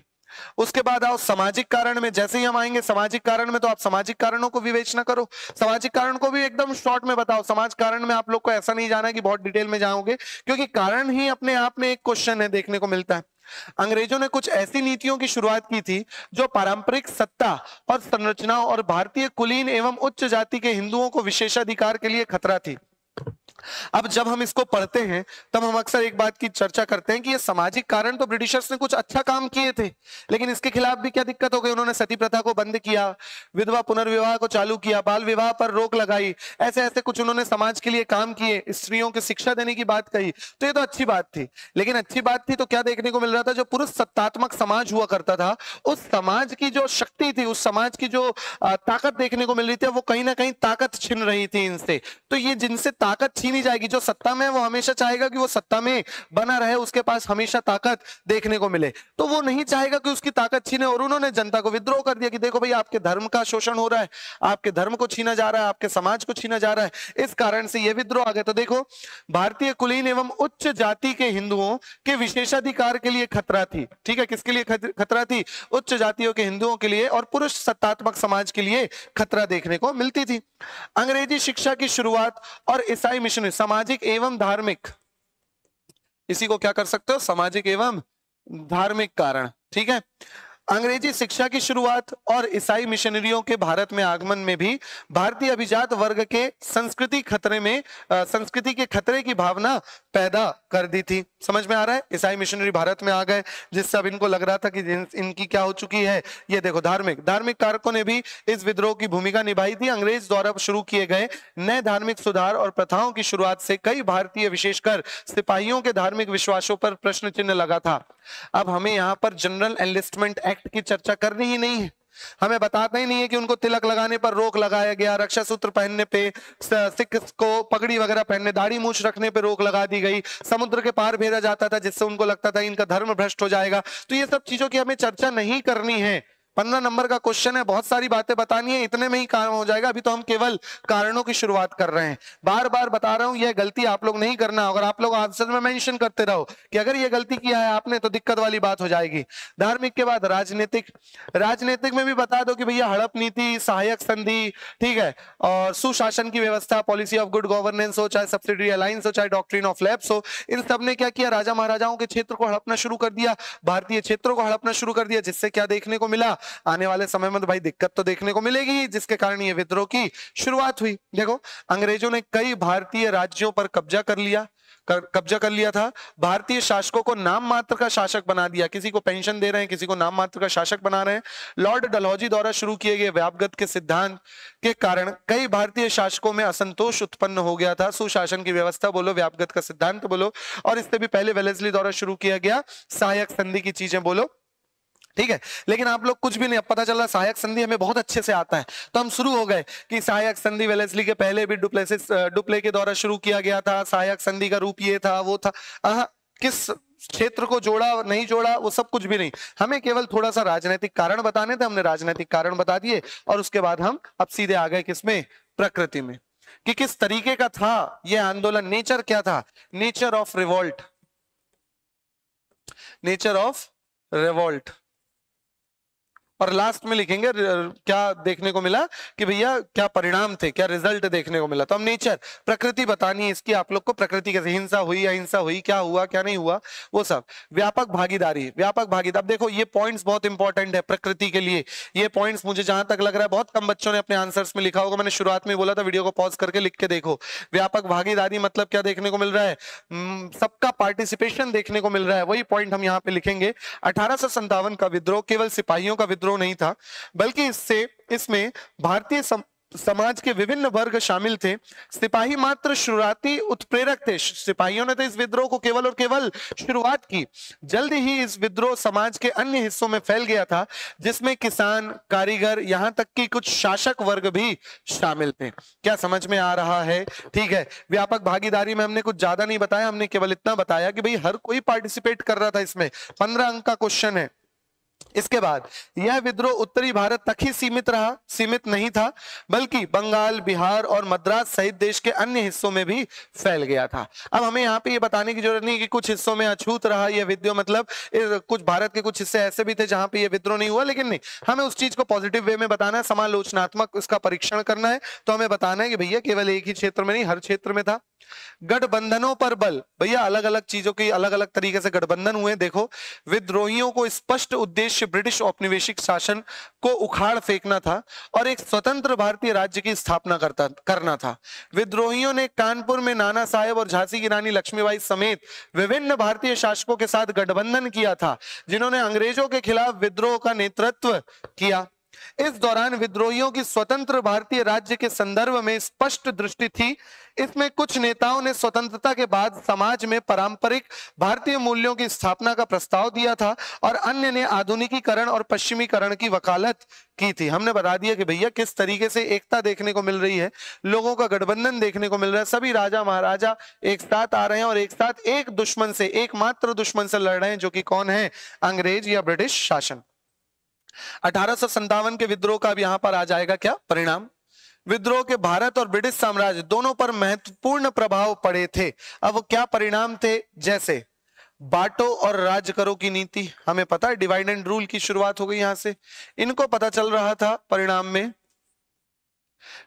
उसके बाद आओ सामाजिक कारण में जैसे ही हम आएंगे सामाजिक कारण में तो आप सामाजिक कारणों को विवेचना करो सामाजिक कारण को भी एकदम शॉर्ट में बताओ समाज कारण में आप लोग को ऐसा नहीं जाना कि बहुत डिटेल में जाओगे क्योंकि कारण ही अपने आप में एक क्वेश्चन है देखने को मिलता है अंग्रेजों ने कुछ ऐसी नीतियों की शुरुआत की थी जो पारंपरिक सत्ता और संरचनाओं और भारतीय कुलीन एवं उच्च जाति के हिंदुओं को विशेषाधिकार के लिए खतरा थी अब जब हम इसको पढ़ते हैं तब हम अक्सर एक बात की चर्चा करते हैं कि ये सामाजिक कारण तो ब्रिटिशर्स ने कुछ अच्छा काम किए थे लेकिन इसके खिलाफ भी क्या दिक्कत हो गई उन्होंने सती प्रथा को बंद किया विधवा पुनर्विवाह को चालू किया बाल विवाह पर रोक लगाई ऐसे ऐसे कुछ उन्होंने समाज के लिए काम किए स्त्रियों की शिक्षा देने की बात कही तो ये तो अच्छी बात थी लेकिन अच्छी बात थी तो क्या देखने को मिल रहा था जो पुरुष सत्तात्मक समाज हुआ करता था उस समाज की जो शक्ति थी उस समाज की जो ताकत देखने को मिल रही थी वो कहीं ना कहीं ताकत छिन रही थी इनसे तो ये जिनसे ताकत छीन रखी नहीं जाएगी जो सत्ता में है वो हमेशा चाहेगा कि वो सत्ता में बना रहे उसके पास हमेशा ताकत देखने को मिले तो वो नहीं चाहेगा कि उसकी ताकत छीने और उन्होंने जनता को विद्रोह कर दिया कि देखो भाई आपके धर्म का शोषण हो रहा है आपके धर्म को छीना जा रहा है आपके समाज को छीना जा रहा है इस कारण से यह विद्रोह आ गया तो देखो भारतीय कुलीन एवं उच्च जाति के हिंदुओं के विशेषाधिकार के लिए खतरा थी ठीक है किसके लिए खतरा थी उच्च जातियों के हिंदुओं के लिए और पुरुष सत्तात्मक समाज के लिए खतरा देखने को मिलती थी अंग्रेजी शिक्षा की शुरुआत और ईसाई मिशन प्रश्न सामाजिक एवं धार्मिक इसी को क्या कर सकते हो सामाजिक एवं धार्मिक कारण ठीक है अंग्रेजी शिक्षा की शुरुआत और ईसाई मिशनरियों के भारत में आगमन में भी भारतीय अभिजात वर्ग के संस्कृति खतरे में संस्कृति के खतरे की भावना पैदा कर दी थी समझ में आ रहा है ईसाई मिशनरी भारत में आ गए जिससे अब इनको लग रहा था कि इनकी क्या हो चुकी है ये देखो धार्मिक धार्मिक कारकों ने भी इस विद्रोह की भूमिका निभाई थी अंग्रेज द्वारा शुरू किए गए नए धार्मिक सुधार और प्रथाओं की शुरुआत से कई भारतीय विशेषकर सिपाहियों के धार्मिक विश्वासों पर प्रश्न चिन्ह लगा था अब हमें यहाँ पर जनरल एनलिस्टमेंट एक्ट एक्ट की चर्चा करनी ही नहीं है हमें बताता ही नहीं है कि उनको तिलक लगाने पर रोक लगाया गया रक्षा सूत्र पहनने पे सिख को पगड़ी वगैरह पहनने दाढ़ी मूछ रखने पे रोक लगा दी गई समुद्र के पार भेजा जाता था जिससे उनको लगता था इनका धर्म भ्रष्ट हो जाएगा तो ये सब चीजों की हमें चर्चा नहीं करनी है पंद्रह नंबर का क्वेश्चन है बहुत सारी बातें बतानी है इतने में ही काम हो जाएगा अभी तो हम केवल कारणों की शुरुआत कर रहे हैं बार बार बता रहा हूं यह गलती आप लोग नहीं करना अगर आप लोग आंसर में मेंशन करते रहो कि अगर यह गलती किया है आपने तो दिक्कत वाली बात हो जाएगी धार्मिक के बाद राजनीतिक राजनीतिक में भी बता दो कि भैया हड़प नीति सहायक संधि ठीक है और सुशासन की व्यवस्था पॉलिसी ऑफ गुड गवर्नेंस हो चाहे सब्सिडी अलायंस हो चाहे डॉक्ट्रीन ऑफ लैब्स हो इन सब ने क्या किया राजा महाराजाओं के क्षेत्र को हड़पना शुरू कर दिया भारतीय क्षेत्रों को हड़पना शुरू कर दिया जिससे क्या देखने को मिला आने वाले समय में तो भाई दिक्कत तो देखने को मिलेगी जिसके कारण ये विद्रोह की शुरुआत हुई देखो अंग्रेजों ने कई भारतीय राज्यों पर कब्जा कर लिया कब्जा कर लिया था भारतीय शासकों को नाम मात्र का शासक बना दिया किसी को पेंशन दे रहे हैं किसी को नाम मात्र का शासक बना रहे हैं लॉर्ड डलहौजी द्वारा शुरू किए गए व्यापगत के सिद्धांत के कारण कई भारतीय शासकों में असंतोष उत्पन्न हो गया था सुशासन की व्यवस्था बोलो व्यापगत का सिद्धांत बोलो और इससे भी पहले वेलेजली द्वारा शुरू किया गया सहायक संधि की चीजें बोलो ठीक है लेकिन आप लोग कुछ भी नहीं अब पता चला सहायक संधि हमें बहुत अच्छे से आता है तो हम शुरू हो गए कि सहायक संधि वेलेसली के पहले भी डुप्लेसिस डुप्ले के द्वारा शुरू किया गया था सहायक संधि का रूप ये था वो था आहा, किस क्षेत्र को जोड़ा नहीं जोड़ा वो सब कुछ भी नहीं हमें केवल थोड़ा सा राजनीतिक कारण बताने थे हमने राजनीतिक कारण बता दिए और उसके बाद हम अब सीधे आ गए किसमें प्रकृति में कि किस तरीके का था यह आंदोलन नेचर क्या था nature of revolt nature of revolt और लास्ट में लिखेंगे क्या देखने को मिला कि भैया क्या परिणाम थे क्या रिजल्ट देखने को मिला तो हम नेचर प्रकृति बतानी है इसकी आप लोग को प्रकृति कैसे हिंसा हुई अहिंसा हुई क्या हुआ क्या नहीं हुआ वो सब व्यापक भागीदारी व्यापक भागीदारी अब देखो ये पॉइंट्स बहुत इंपॉर्टेंट है प्रकृति के लिए ये पॉइंट्स मुझे जहां तक लग रहा है बहुत कम बच्चों ने अपने आंसर्स में लिखा होगा मैंने शुरुआत में बोला था वीडियो को पॉज करके लिख के देखो व्यापक भागीदारी मतलब क्या देखने को मिल रहा है सबका पार्टिसिपेशन देखने को मिल रहा है वही पॉइंट हम यहाँ पे लिखेंगे अठारह का विद्रोह केवल सिपाहियों का विद्रोह विद्रोह नहीं था बल्कि इससे इसमें भारतीय सम, समाज के विभिन्न वर्ग शामिल थे सिपाही मात्र शुरुआती उत्प्रेरक थे सिपाहियों ने तो इस विद्रोह को केवल और केवल शुरुआत की जल्द ही इस विद्रोह समाज के अन्य हिस्सों में फैल गया था जिसमें किसान कारीगर यहां तक कि कुछ शासक वर्ग भी शामिल थे क्या समझ में आ रहा है ठीक है व्यापक भागीदारी में हमने कुछ ज्यादा नहीं बताया हमने केवल इतना बताया कि भाई हर कोई पार्टिसिपेट कर रहा था इसमें पंद्रह अंक का क्वेश्चन है इसके बाद यह विद्रोह उत्तरी भारत तक ही सीमित रहा सीमित नहीं था बल्कि बंगाल बिहार और मद्रास सहित देश के अन्य हिस्सों में भी फैल गया था अब हमें यहाँ पे यह बताने की जरूरत नहीं कि कुछ हिस्सों में अछूत रहा यह विद्रोह मतलब कुछ भारत के कुछ हिस्से ऐसे भी थे जहां पे यह विद्रोह नहीं हुआ लेकिन नहीं हमें उस चीज को पॉजिटिव वे में बताना है समालोचनात्मक उसका परीक्षण करना है तो हमें बताना है कि भैया केवल एक ही क्षेत्र में नहीं हर क्षेत्र में था गठबंधनों पर बल भैया अलग अलग चीजों की अलग अलग तरीके से गठबंधन हुए देखो विद्रोहियों को स्पष्ट उद्देश्य उद्देश्य ब्रिटिश औपनिवेशिक शासन को उखाड़ फेंकना था और एक स्वतंत्र भारतीय राज्य की स्थापना करता करना था विद्रोहियों ने कानपुर में नाना साहेब और झांसी की रानी लक्ष्मीबाई समेत विभिन्न भारतीय शासकों के साथ गठबंधन किया था जिन्होंने अंग्रेजों के खिलाफ विद्रोह का नेतृत्व किया इस दौरान विद्रोहियों की स्वतंत्र भारतीय राज्य के संदर्भ में स्पष्ट दृष्टि थी इसमें कुछ नेताओं ने स्वतंत्रता के बाद समाज में पारंपरिक भारतीय मूल्यों की स्थापना का प्रस्ताव दिया था और अन्य ने आधुनिकीकरण और पश्चिमीकरण की वकालत की थी हमने बता दिया कि भैया किस तरीके से एकता देखने को मिल रही है लोगों का गठबंधन देखने को मिल रहा है सभी राजा महाराजा एक साथ आ रहे हैं और एक साथ एक दुश्मन से एकमात्र दुश्मन से लड़ रहे हैं जो कि कौन है अंग्रेज या ब्रिटिश शासन अठारह के विद्रोह का अब यहां पर आ जाएगा क्या परिणाम विद्रोह के भारत और ब्रिटिश साम्राज्य दोनों पर महत्वपूर्ण प्रभाव पड़े थे अब वो क्या परिणाम थे जैसे बाटो और राज करो की नीति हमें पता है डिवाइड एंड रूल की शुरुआत हो गई यहां से इनको पता चल रहा था परिणाम में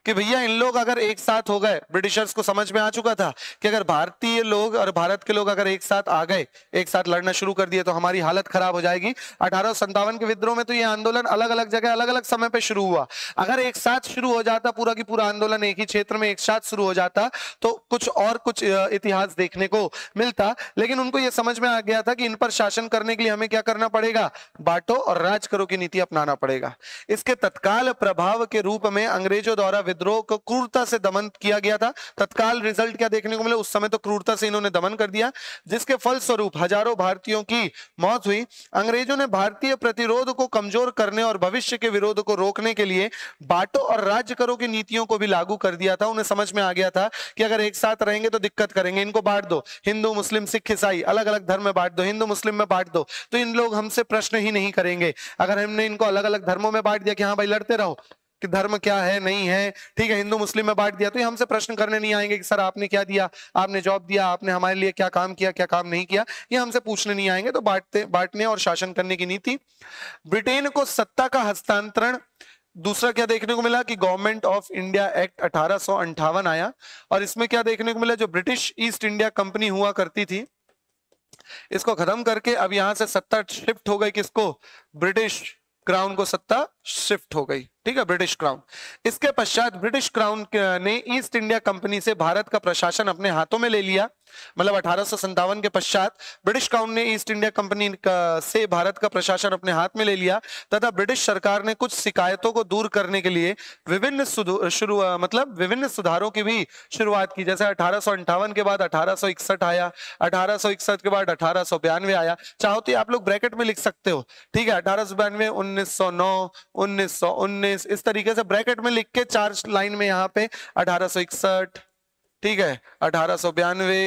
कि भैया इन लोग अगर एक साथ हो गए ब्रिटिशर्स को समझ में आ चुका था कि अगर भारतीय लोग और भारत के लोग अगर एक साथ आ गए एक साथ लड़ना शुरू कर दिए तो हमारी हालत खराब हो जाएगी अठारह के विद्रोह में तो ये आंदोलन अलग अलग जगह अलग अलग समय पे शुरू हुआ अगर एक साथ शुरू हो जाता पूरा की पूरा आंदोलन एक ही क्षेत्र में एक साथ शुरू हो जाता तो कुछ और कुछ इतिहास देखने को मिलता लेकिन उनको यह समझ में आ गया था कि इन पर शासन करने के लिए हमें क्या करना पड़ेगा बांटो और राज करो की नीति अपनाना पड़ेगा इसके तत्काल प्रभाव के रूप में अंग्रेजों द्वारा विद्रोह को क्रूरता से दमन किया गया था तत्काल रिजल्ट क्या देखने को मिले उस समय तो क्रूरता से इन्होंने दमन कर दिया जिसके फलस्वरूप हजारों भारतीयों की मौत हुई अंग्रेजों ने भारतीय प्रतिरोध को कमजोर करने और भविष्य के विरोध को रोकने के लिए बाटो और राज्य करो की नीतियों को भी लागू कर दिया था उन्हें समझ में आ गया था कि अगर एक साथ रहेंगे तो दिक्कत करेंगे इनको बांट दो हिंदू मुस्लिम सिख ईसाई अलग अलग धर्म में बांट दो हिंदू मुस्लिम में बांट दो तो इन लोग हमसे प्रश्न ही नहीं करेंगे अगर हमने इनको अलग अलग धर्मों में बांट दिया कि हाँ भाई लड़ते रहो कि धर्म क्या है नहीं है ठीक है हिंदू मुस्लिम में बांट दिया तो ये हमसे प्रश्न करने नहीं आएंगे कि सर आपने क्या दिया आपने जॉब दिया आपने हमारे लिए क्या काम किया क्या काम नहीं किया ये हमसे पूछने नहीं आएंगे तो बांटते बांटने और शासन करने की नीति ब्रिटेन को सत्ता का हस्तांतरण दूसरा क्या देखने को मिला कि गवर्नमेंट ऑफ इंडिया एक्ट अठारह आया और इसमें क्या देखने को मिला जो ब्रिटिश ईस्ट इंडिया कंपनी हुआ करती थी इसको खत्म करके अब यहां से सत्ता शिफ्ट हो गई किसको ब्रिटिश क्राउन को सत्ता शिफ्ट हो गई ठीक है ब्रिटिश क्राउन इसके पश्चात ब्रिटिश क्राउन ने ईस्ट इंडिया कंपनी से भारत का प्रशासन अपने हाथों में ले लिया मतलब अठारह के पश्चात ब्रिटिश क्राउन ने ईस्ट इंडिया कंपनी से भारत का प्रशासन अपने हाथ में ले लिया तथा ब्रिटिश सरकार ने कुछ शिकायतों को दूर करने के लिए विभिन्न शुरू मतलब विभिन्न सुधारों की भी शुरुआत की जैसे अठारह के बाद अठारह आया अठारह के बाद अठारह आया चाहो तो आप लोग ब्रैकेट में लिख सकते हो ठीक है अठारह सौ बयानवे उन्नीस सौ उन्नीस इस तरीके से ब्रैकेट में लिख के चार लाइन में यहाँ पे अठारह इकसठ ठीक है अठारह सौ बयानवे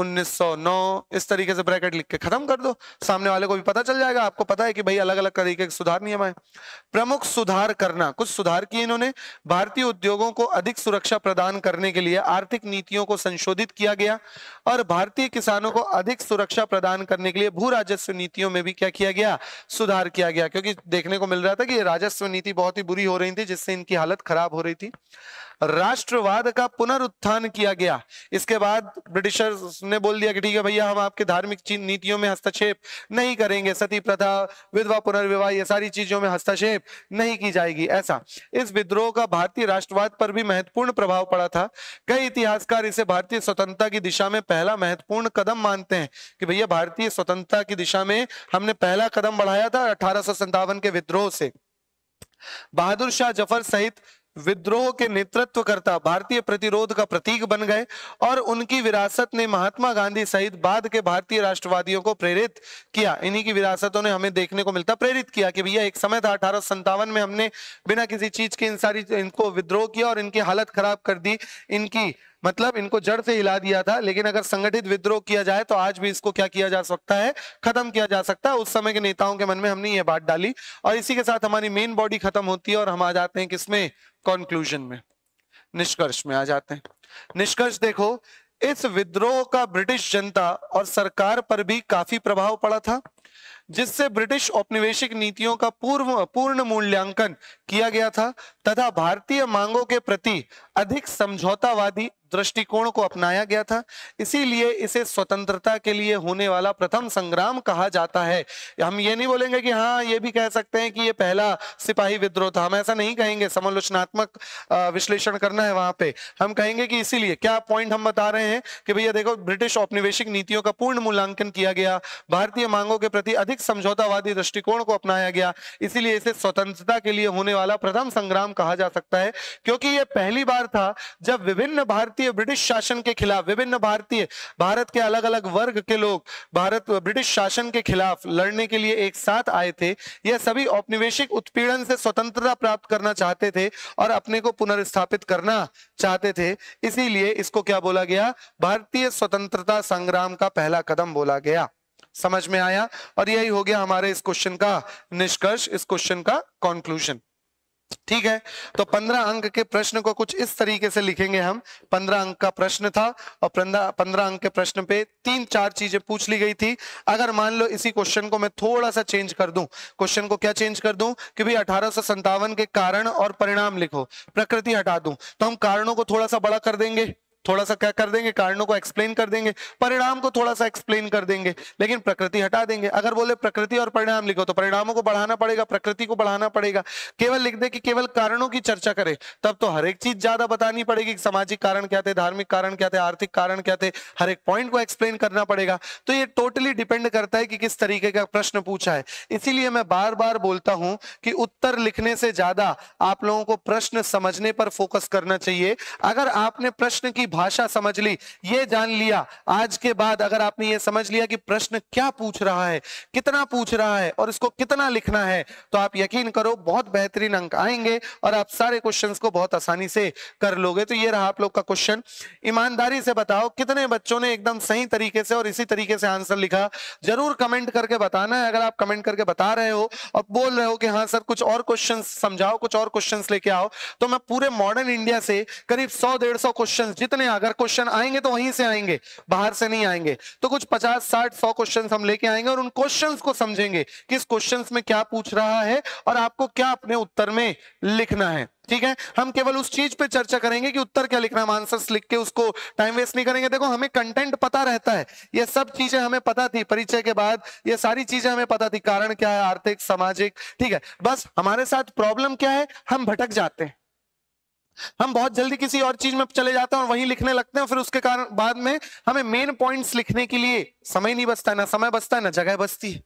1909 इस तरीके से ब्रैकेट लिख के खत्म कर दो सामने वाले को भी पता चल जाएगा आपको पता है कि भाई अलग अलग तरीके के सुधार नियम है प्रमुख सुधार करना कुछ सुधार किए इन्होंने भारतीय उद्योगों को अधिक सुरक्षा प्रदान करने के लिए आर्थिक नीतियों को संशोधित किया गया और भारतीय किसानों को अधिक सुरक्षा प्रदान करने के लिए भू राजस्व नीतियों में भी क्या किया गया सुधार किया गया क्योंकि देखने को मिल रहा था कि राजस्व नीति बहुत ही बुरी हो रही थी जिससे इनकी हालत खराब हो रही थी राष्ट्रवाद का पुनरुत्थान किया गया इसके बाद ब्रिटिशर्स ने बोल दिया कि ठीक है भैया हम आपके धार्मिक नीतियों में हस्तक्षेप नहीं करेंगे सती प्रथा विधवा पुनर्विवाह ये सारी चीजों में हस्तक्षेप नहीं की जाएगी ऐसा इस विद्रोह का भारतीय राष्ट्रवाद पर भी महत्वपूर्ण प्रभाव पड़ा था कई इतिहासकार इसे भारतीय स्वतंत्रता की दिशा में पहला महत्वपूर्ण कदम मानते हैं कि भैया भारतीय स्वतंत्रता की दिशा में हमने पहला कदम बढ़ाया था अठारह के विद्रोह से बहादुर शाह जफर सहित विद्रोह के नेतृत्व करता भारतीय प्रतिरोध का प्रतीक बन गए और उनकी विरासत ने महात्मा गांधी सहित बाद के भारतीय राष्ट्रवादियों को प्रेरित किया इन्हीं की विरासतों ने हमें देखने को मिलता प्रेरित किया कि भैया एक समय था अठारह में हमने बिना किसी चीज के इन सारी इनको विद्रोह किया और इनकी हालत खराब कर दी इनकी मतलब इनको जड़ से हिला दिया था लेकिन अगर संगठित विद्रोह किया जाए तो आज भी इसको क्या किया जा सकता है खत्म किया जा सकता है उस समय के नेताओं के मन में हमने ये बात डाली और इसी के साथ हमारी मेन बॉडी खत्म होती है और हम आ जाते हैं किसमें कॉन्क्लूजन में निष्कर्ष में आ जाते हैं निष्कर्ष देखो इस विद्रोह का ब्रिटिश जनता और सरकार पर भी काफी प्रभाव पड़ा था जिससे ब्रिटिश औपनिवेशिक नीतियों का पूर्व पूर्ण मूल्यांकन किया गया था तथा भारतीय मांगों के प्रति अधिक समझौतावादी दृष्टिकोण को अपनाया गया था इसीलिए इसे स्वतंत्रता के लिए होने वाला प्रथम संग्राम कहा जाता है हम ये नहीं बोलेंगे कि हाँ ये भी कह सकते हैं कि ये पहला सिपाही विद्रोह था हम ऐसा नहीं कहेंगे समालोचनात्मक विश्लेषण करना है वहां पे हम कहेंगे कि इसीलिए क्या पॉइंट हम बता रहे हैं कि भैया देखो ब्रिटिश औपनिवेशिक नीतियों का पूर्ण मूल्यांकन किया गया भारतीय मांगों के प्रति अधिक समझौतावादी दृष्टिकोण को अपनाया गया इसीलिए इसे स्वतंत्रता के लिए होने वाला प्रथम संग्राम कहा जा सकता है क्योंकि यह पहली बार था जब विभिन्न भारतीय ब्रिटिश शासन के खिलाफ विभिन्न भारतीय भारत के अलग अलग वर्ग के लोग भारत ब्रिटिश शासन के खिलाफ लड़ने के लिए एक साथ आए थे यह सभी औपनिवेशिक उत्पीड़न से स्वतंत्रता प्राप्त करना चाहते थे और अपने को पुनर्स्थापित करना चाहते थे इसीलिए इसको क्या बोला गया भारतीय स्वतंत्रता संग्राम का पहला कदम बोला गया समझ में आया और यही हो गया हमारे इस क्वेश्चन का निष्कर्ष इस क्वेश्चन का कॉन्क्लूजन ठीक है तो पंद्रह अंक के प्रश्न को कुछ इस तरीके से लिखेंगे हम पंद्रह अंक का प्रश्न था और पंद्रह अंक के प्रश्न पे तीन चार चीजें पूछ ली गई थी अगर मान लो इसी क्वेश्चन को मैं थोड़ा सा चेंज कर दूं क्वेश्चन को क्या चेंज कर दूं कि भाई अठारह के कारण और परिणाम लिखो प्रकृति हटा दूं तो हम कारणों को थोड़ा सा बड़ा कर देंगे थोड़ा सा क्या कर देंगे कारणों को एक्सप्लेन कर देंगे परिणाम को थोड़ा सा एक्सप्लेन कर देंगे लेकिन प्रकृति हटा देंगे अगर बोले प्रकृति और परिणाम लिखो तो परिणामों को बढ़ाना पड़ेगा प्रकृति को बढ़ाना पड़ेगा केवल लिख दे कि केवल कारणों की चर्चा करे तब तो हर एक चीज ज्यादा बतानी पड़ेगी सामाजिक कारण क्या थे धार्मिक कारण क्या थे आर्थिक कारण क्या थे हर एक पॉइंट को एक्सप्लेन करना पड़ेगा तो ये टोटली डिपेंड करता है कि किस तरीके का प्रश्न पूछा है इसीलिए मैं बार बार बोलता हूं कि उत्तर लिखने से ज्यादा आप लोगों को प्रश्न समझने पर फोकस करना चाहिए अगर आपने प्रश्न की भाषा समझ ली ये जान लिया आज के बाद अगर आपने ये समझ लिया कि प्रश्न क्या पूछ रहा है कितना पूछ रहा है और इसको कितना लिखना है तो आप यकीन करो बहुत बेहतरीन अंक आएंगे और आप सारे क्वेश्चन को बहुत आसानी से कर लोगे तो ये रहा आप लोग का क्वेश्चन ईमानदारी से बताओ कितने बच्चों ने एकदम सही तरीके से और इसी तरीके से आंसर लिखा जरूर कमेंट करके बताना है अगर आप कमेंट करके बता रहे हो और बोल रहे हो कि हाँ सर कुछ और क्वेश्चन समझाओ कुछ और क्वेश्चन लेके आओ तो मैं पूरे मॉडर्न इंडिया से करीब सौ डेढ़ सौ क्वेश्चन जितने में अगर क्वेश्चन आएंगे तो वहीं से आएंगे बाहर से नहीं आएंगे तो कुछ पचास साठ सौ क्वेश्चन हम लेके आएंगे और उन क्वेश्चन को समझेंगे कि इस क्वेश्चन में क्या पूछ रहा है और आपको क्या अपने उत्तर में लिखना है ठीक है हम केवल उस चीज पे चर्चा करेंगे कि उत्तर क्या लिखना है आंसर्स लिख के उसको टाइम वेस्ट नहीं करेंगे देखो हमें कंटेंट पता रहता है ये सब चीजें हमें पता थी परिचय के बाद ये सारी चीजें हमें पता थी कारण क्या है आर्थिक सामाजिक ठीक है बस हमारे साथ प्रॉब्लम क्या है हम भटक जाते हैं हम बहुत जल्दी किसी और चीज में चले जाते हैं और वहीं लिखने लगते हैं फिर उसके कारण बाद में हमें मेन पॉइंट्स लिखने के लिए समय नहीं बचता ना समय बचता है ना जगह बचती है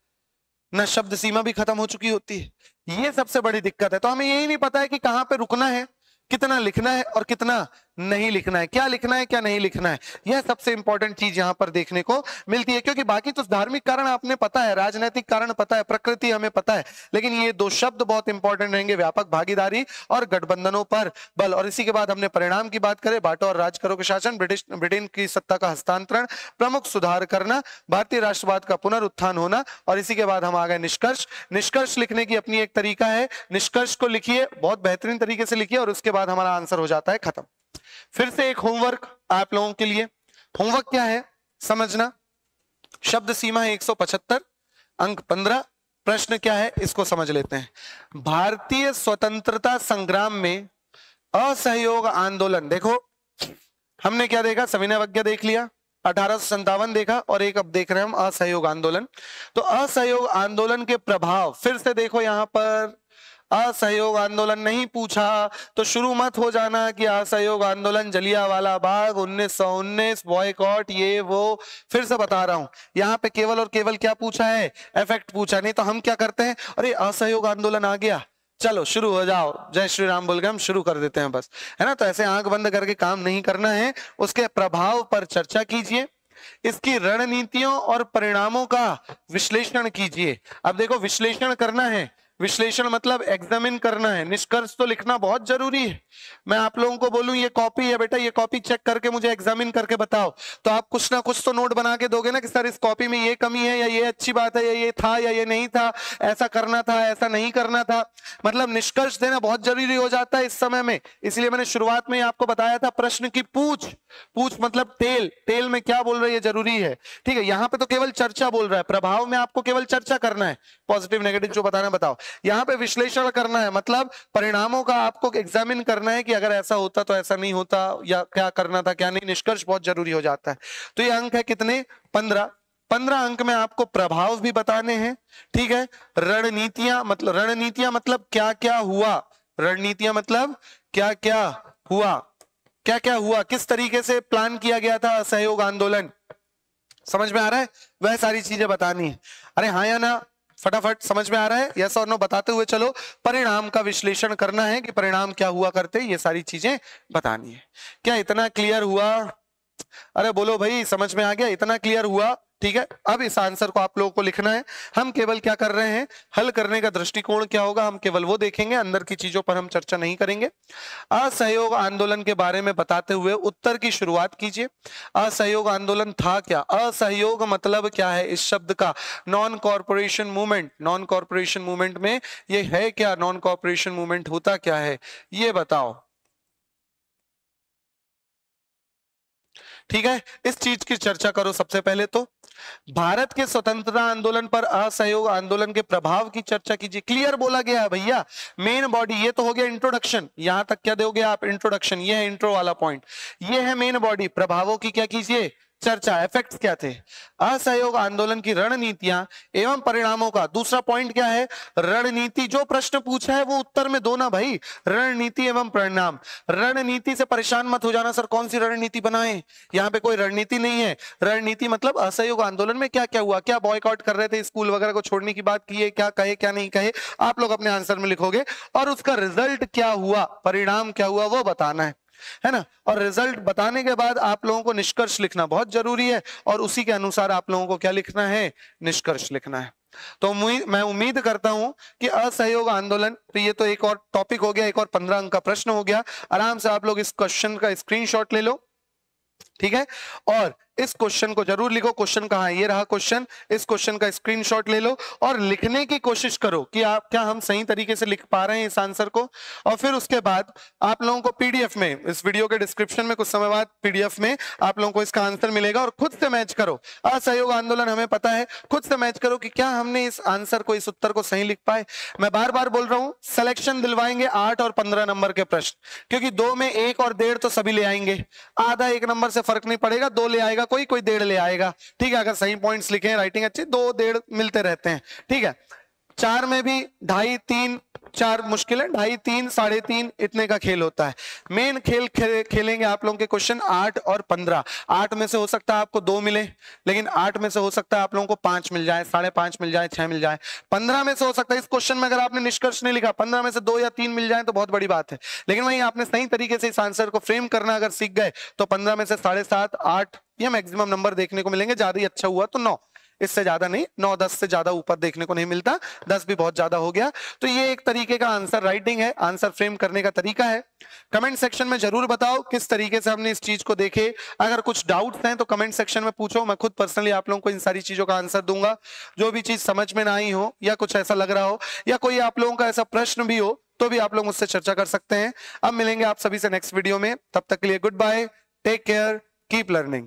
ना शब्द सीमा भी खत्म हो चुकी होती है ये सबसे बड़ी दिक्कत है तो हमें यही नहीं पता है कि कहाँ पे रुकना है कितना लिखना है और कितना नहीं लिखना है क्या लिखना है क्या नहीं लिखना है यह सबसे इंपॉर्टेंट चीज यहां पर देखने को मिलती है क्योंकि बाकी तो धार्मिक कारण आपने पता है राजनीतिक कारण पता है प्रकृति हमें पता है लेकिन ये दो शब्द बहुत इंपॉर्टेंट रहेंगे व्यापक भागीदारी और गठबंधनों पर बल और इसी के बाद हमने परिणाम की बात करें बाटो और राजकरों के शासन ब्रिटिश ब्रिटेन की सत्ता का हस्तांतरण प्रमुख सुधार करना भारतीय राष्ट्रवाद का पुनरुत्थान होना और इसी के बाद हम आ गए निष्कर्ष निष्कर्ष लिखने की अपनी एक तरीका है निष्कर्ष को लिखिए बहुत बेहतरीन तरीके से लिखिए और उसके बाद हमारा आंसर हो जाता है खत्म फिर से एक होमवर्क आप लोगों के लिए होमवर्क क्या है समझना शब्द सीमा है 175 अंक 15 प्रश्न क्या है इसको समझ लेते हैं भारतीय स्वतंत्रता संग्राम में असहयोग आंदोलन देखो हमने क्या देखा सविनय देख लिया अठारह देखा और एक अब देख रहे हैं हम असहयोग आंदोलन तो असहयोग आंदोलन के प्रभाव फिर से देखो यहां पर असहयोग आंदोलन नहीं पूछा तो शुरू मत हो जाना कि असहयोग आंदोलन जलियावाला बाग उन्नीस सौ उन्नीस बॉयकॉट ये वो फिर से बता रहा हूं यहाँ पे केवल और केवल क्या पूछा है इफेक्ट पूछा नहीं तो हम क्या करते हैं अरे असहयोग आंदोलन आ गया चलो शुरू हो जाओ जय श्री राम बोल के हम शुरू कर देते हैं बस है ना तो ऐसे आंख बंद करके काम नहीं करना है उसके प्रभाव पर चर्चा कीजिए इसकी रणनीतियों और परिणामों का विश्लेषण कीजिए अब देखो विश्लेषण करना है विश्लेषण मतलब एग्जामिन करना है निष्कर्ष तो लिखना बहुत जरूरी है मैं आप लोगों को बोलूं ये कॉपी है बेटा ये कॉपी चेक करके मुझे एग्जामिन करके बताओ तो आप कुछ ना कुछ तो नोट बना के दोगे ना कि सर इस कॉपी में ये कमी है या ये अच्छी बात है या ये था या ये नहीं था ऐसा करना था ऐसा नहीं करना था मतलब निष्कर्ष देना बहुत जरूरी हो जाता है इस समय में इसलिए मैंने शुरुआत में आपको बताया था प्रश्न की पूछ पूछ मतलब तेल तेल में क्या बोल रहे है जरूरी है ठीक है यहाँ पे तो केवल चर्चा बोल रहा है प्रभाव में आपको केवल चर्चा करना है पॉजिटिव नेगेटिव जो बताना बताओ यहाँ पे विश्लेषण करना है मतलब परिणामों का आपको एग्जामिन करना है कि अगर ऐसा होता तो ऐसा नहीं होता या क्या करना था क्या नहीं निष्कर्ष बहुत जरूरी हो जाता है तो ये अंक है कितने पंद्रह पंद्रह अंक में आपको प्रभाव भी बताने हैं ठीक है रणनीतियां मतलब रणनीतियां मतलब क्या क्या हुआ रणनीतियां मतलब क्या क्या हुआ क्या क्या हुआ किस तरीके से प्लान किया गया था सहयोग आंदोलन समझ में आ रहा है वह सारी चीजें बतानी है अरे हाँ या ना फटाफट समझ में आ रहा है यस और नो बताते हुए चलो परिणाम का विश्लेषण करना है कि परिणाम क्या हुआ करते ये सारी चीजें बतानी है क्या इतना क्लियर हुआ अरे बोलो भाई समझ में आ गया इतना क्लियर हुआ ठीक है अब इस आंसर को आप लोगों को लिखना है हम केवल क्या कर रहे हैं हल करने का दृष्टिकोण क्या होगा हम केवल वो देखेंगे अंदर की चीजों पर हम चर्चा नहीं करेंगे असहयोग आंदोलन के बारे में बताते हुए उत्तर की शुरुआत कीजिए असहयोग आंदोलन था क्या असहयोग मतलब क्या है इस शब्द का non corporation movement non corporation movement में ये है क्या नॉन कॉरपोरेशन मूवमेंट होता क्या है ये बताओ ठीक है इस चीज की चर्चा करो सबसे पहले तो भारत के स्वतंत्रता आंदोलन पर असहयोग आंदोलन के प्रभाव की चर्चा कीजिए क्लियर बोला गया है भैया मेन बॉडी ये तो हो गया इंट्रोडक्शन यहां तक क्या दोगे आप इंट्रोडक्शन ये है इंट्रो वाला पॉइंट ये है मेन बॉडी प्रभावों की क्या कीजिए चर्चा इफेक्ट क्या थे असहयोग आंदोलन की रणनीतियां एवं परिणामों का दूसरा पॉइंट क्या है रणनीति जो प्रश्न पूछा है वो उत्तर में दो ना भाई रणनीति एवं परिणाम रणनीति से परेशान मत हो जाना सर कौन सी रणनीति बनाए यहाँ पे कोई रणनीति नहीं है रणनीति मतलब असहयोग आंदोलन में क्या क्या हुआ क्या बॉयकआउट कर रहे थे स्कूल वगैरह को छोड़ने की बात की है क्या कहे क्या नहीं कहे आप लोग अपने आंसर में लिखोगे और उसका रिजल्ट क्या हुआ परिणाम क्या हुआ वो बताना है है ना और रिजल्ट बताने के बाद आप लोगों को निष्कर्ष लिखना बहुत जरूरी है और उसी के अनुसार आप लोगों को क्या लिखना है निष्कर्ष लिखना है तो मैं उम्मीद करता हूं कि असहयोग आंदोलन तो ये तो एक और टॉपिक हो गया एक और पंद्रह अंक का प्रश्न हो गया आराम से आप लोग इस क्वेश्चन का स्क्रीनशॉट ले लो ठीक है और इस क्वेश्चन को जरूर लिखो क्वेश्चन कहा ये रहा क्वेश्चन इस क्वेश्चन का स्क्रीनशॉट ले लो और लिखने की कोशिश करो कि आप क्या हम सही तरीके से लिख पा रहे हैं इस आंसर को और फिर उसके बाद आप लोगों को पीडीएफ में इस वीडियो के डिस्क्रिप्शन में कुछ समय बाद पीडीएफ में आप लोगों को इसका आंसर मिलेगा और खुद से मैच करो असहयोग आंदोलन हमें पता है खुद से मैच करो कि क्या हमने इस आंसर को इस उत्तर को सही लिख पाए मैं बार बार बोल रहा हूँ सिलेक्शन दिलवाएंगे आठ और पंद्रह नंबर के प्रश्न क्योंकि दो में एक और डेढ़ तो सभी ले आएंगे आधा एक नंबर से फर्क नहीं पड़ेगा दो ले आएगा कोई कोई डेढ़ ले आएगा ठीक है अगर सही पॉइंट्स लिखे राइटिंग अच्छी दो डेढ़ मिलते रहते हैं ठीक है चार में भी ढाई तीन चार मुश्किल है ढाई तीन साढ़े तीन इतने का खेल होता है मेन खेल खे, खेलेंगे आप लोगों के क्वेश्चन आठ और पंद्रह आठ में से हो सकता है आपको दो मिले लेकिन आठ में से हो सकता है आप लोगों को पांच मिल जाए साढ़े पांच मिल जाए छह मिल जाए पंद्रह में से हो सकता है इस क्वेश्चन में अगर आपने निष्कर्ष नहीं लिखा पंद्रह में से दो या तीन मिल जाए तो बहुत बड़ी बात है लेकिन वही आपने सही तरीके से इस आंसर को फ्रेम करना अगर सीख गए तो पंद्रह में से साढ़े सात आठ ये मैक्सिमम नंबर देखने को मिलेंगे ज्यादा ही अच्छा हुआ तो नौ इससे ज्यादा नहीं नौ दस से ज्यादा ऊपर देखने को नहीं मिलता दस भी बहुत ज्यादा हो गया तो ये एक तरीके का आंसर राइटिंग है आंसर फ्रेम करने का तरीका है कमेंट सेक्शन में जरूर बताओ किस तरीके से हमने इस चीज को देखे अगर कुछ डाउट्स हैं तो कमेंट सेक्शन में पूछो मैं खुद पर्सनली आप लोगों को इन सारी चीजों का आंसर दूंगा जो भी चीज समझ में ना आई हो या कुछ ऐसा लग रहा हो या कोई आप लोगों का ऐसा प्रश्न भी हो तो भी आप लोग मुझसे चर्चा कर सकते हैं अब मिलेंगे आप सभी से नेक्स्ट वीडियो में तब तक के लिए goodbye take care keep learning